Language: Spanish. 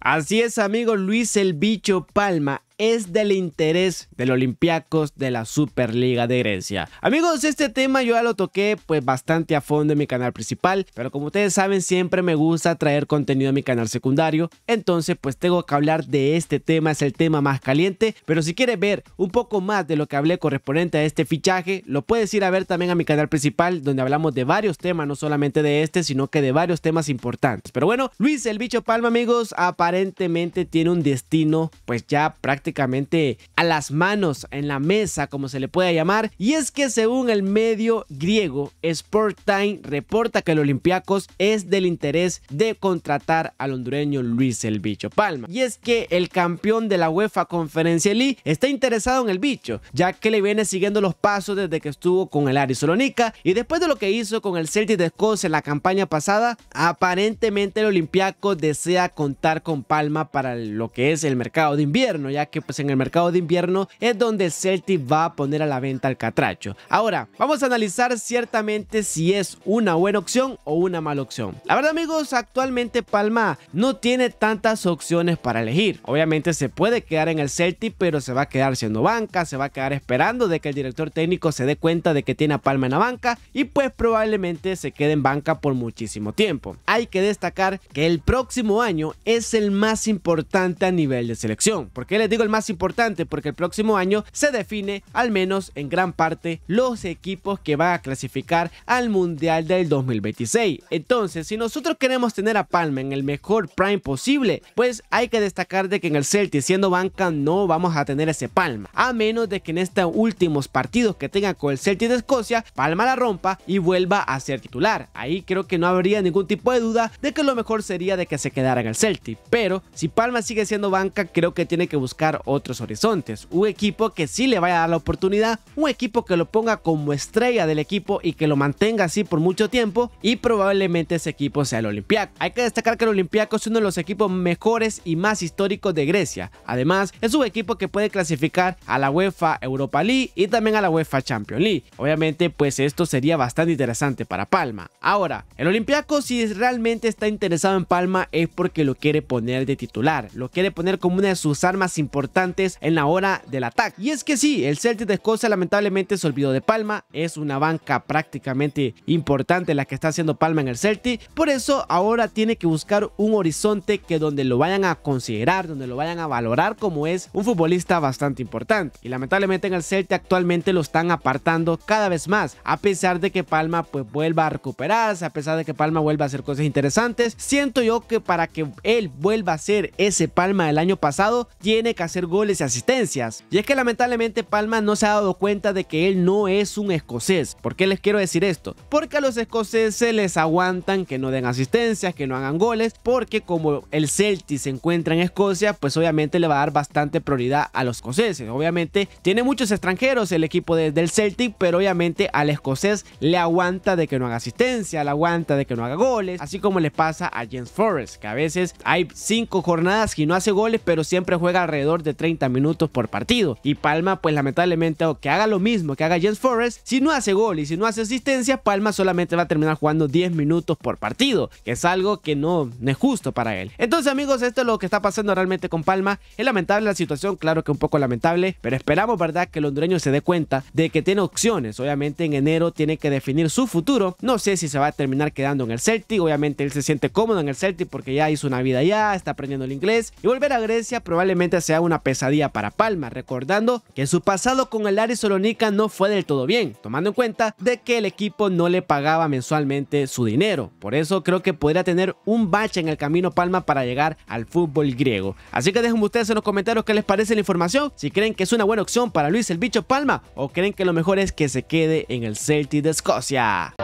Así es, amigo Luis el Bicho Palma es del interés del Olympiacos de la Superliga de Grecia. Amigos, este tema yo ya lo toqué pues bastante a fondo en mi canal principal, pero como ustedes saben siempre me gusta traer contenido a mi canal secundario, entonces pues tengo que hablar de este tema, es el tema más caliente, pero si quieres ver un poco más de lo que hablé correspondiente a este fichaje, lo puedes ir a ver también a mi canal principal donde hablamos de varios temas, no solamente de este, sino que de varios temas importantes. Pero bueno, Luis el bicho Palma amigos aparentemente tiene un destino pues ya prácticamente a las manos, en la mesa, como se le pueda llamar. Y es que según el medio griego, Sport Time reporta que el Olympiacos es del interés de contratar al hondureño Luis el Bicho Palma. Y es que el campeón de la UEFA Conferencia League está interesado en el bicho, ya que le viene siguiendo los pasos desde que estuvo con el Ari Solonica. y después de lo que hizo con el Celtic de Escocia en la campaña pasada, aparentemente el Olympiacos desea contar con Palma para lo que es el mercado de invierno, ya que pues en el mercado de invierno es donde Celtic va a poner a la venta al catracho. Ahora, vamos a analizar ciertamente si es una buena opción o una mala opción. La verdad amigos, actualmente Palma no tiene tantas opciones para elegir. Obviamente se puede quedar en el Celtic, pero se va a quedar siendo banca, se va a quedar esperando de que el director técnico se dé cuenta de que tiene a Palma en la banca y pues probablemente se quede en banca por muchísimo tiempo. Hay que destacar que el próximo año es el más importante a nivel de selección. porque les digo el más importante porque el próximo año se define, al menos en gran parte, los equipos que van a clasificar al Mundial del 2026. Entonces, si nosotros queremos tener a Palma en el mejor prime posible, pues hay que destacar de que en el Celtic siendo banca no vamos a tener ese Palma, a menos de que en estos últimos partidos que tenga con el Celtic de Escocia, Palma la rompa y vuelva a ser titular. Ahí creo que no habría ningún tipo de duda de que lo mejor sería de que se quedara en el Celtic, pero si Palma sigue siendo banca, creo que tiene que buscar otros horizontes. Un equipo que sí le vaya a dar la oportunidad, un equipo que lo ponga como estrella del equipo y que lo mantenga así por mucho tiempo y probablemente ese equipo sea el Olimpiaco. Hay que destacar que el Olimpiaco es uno de los equipos mejores y más históricos de Grecia. Además, es un equipo que puede clasificar a la UEFA Europa League y también a la UEFA Champions League. Obviamente, pues esto sería bastante interesante para Palma. Ahora, el Olimpiaco si realmente está interesado en Palma es porque lo quiere poner de titular, lo quiere poner como una de sus armas importantes en la hora del ataque. Y es que sí, el Celtic de Escocia lamentablemente se olvidó de Palma, es una banca prácticamente importante la que está haciendo Palma en el Celtic, por eso ahora tiene que buscar un horizonte que donde lo vayan a considerar, donde lo vayan a valorar como es un futbolista bastante importante. Y lamentablemente en el Celtic actualmente lo están apartando cada vez más, a pesar de que Palma pues vuelva a recuperarse, a pesar de que Palma vuelva a hacer cosas interesantes, siento yo que para que él vuelva a ser ese Palma del año pasado, tiene que hacer goles y asistencias. Y es que lamentablemente Palma no se ha dado cuenta de que él no es un escocés. ¿Por qué les quiero decir esto? Porque a los escoceses les aguantan que no den asistencias, que no hagan goles, porque como el Celtic se encuentra en Escocia, pues obviamente le va a dar bastante prioridad a los escoceses. Obviamente tiene muchos extranjeros el equipo del Celtic, pero obviamente al escocés le aguanta de que no haga asistencia, le aguanta de que no haga goles, así como le pasa a James Forrest, que a veces hay cinco jornadas y no hace goles, pero siempre juega alrededor de 30 minutos por partido. Y Palma, pues lamentablemente, o que haga lo mismo que haga James Forrest, si no hace gol y si no hace asistencia, Palma solamente va a terminar jugando 10 minutos por partido, que es algo que no, es justo para él. Entonces, amigos, esto es lo que está pasando realmente con Palma. Es lamentable la situación, claro que un poco lamentable, pero esperamos, ¿verdad?, que el hondureño se dé cuenta de que tiene opciones. Obviamente, en enero tiene que definir su futuro. No sé si se va a terminar quedando en el Celtic. Obviamente, él se siente cómodo en el Celtic porque ya hizo una vida allá, está aprendiendo el inglés. Y volver a Grecia probablemente sea un una pesadilla para Palma, recordando que su pasado con el ari solonica no fue del todo bien, tomando en cuenta de que el equipo no le pagaba mensualmente su dinero. Por eso creo que podría tener un bache en el camino Palma para llegar al fútbol griego. Así que déjenme ustedes en los comentarios qué les parece la información, si creen que es una buena opción para Luis el Bicho Palma o creen que lo mejor es que se quede en el Celtic de Escocia.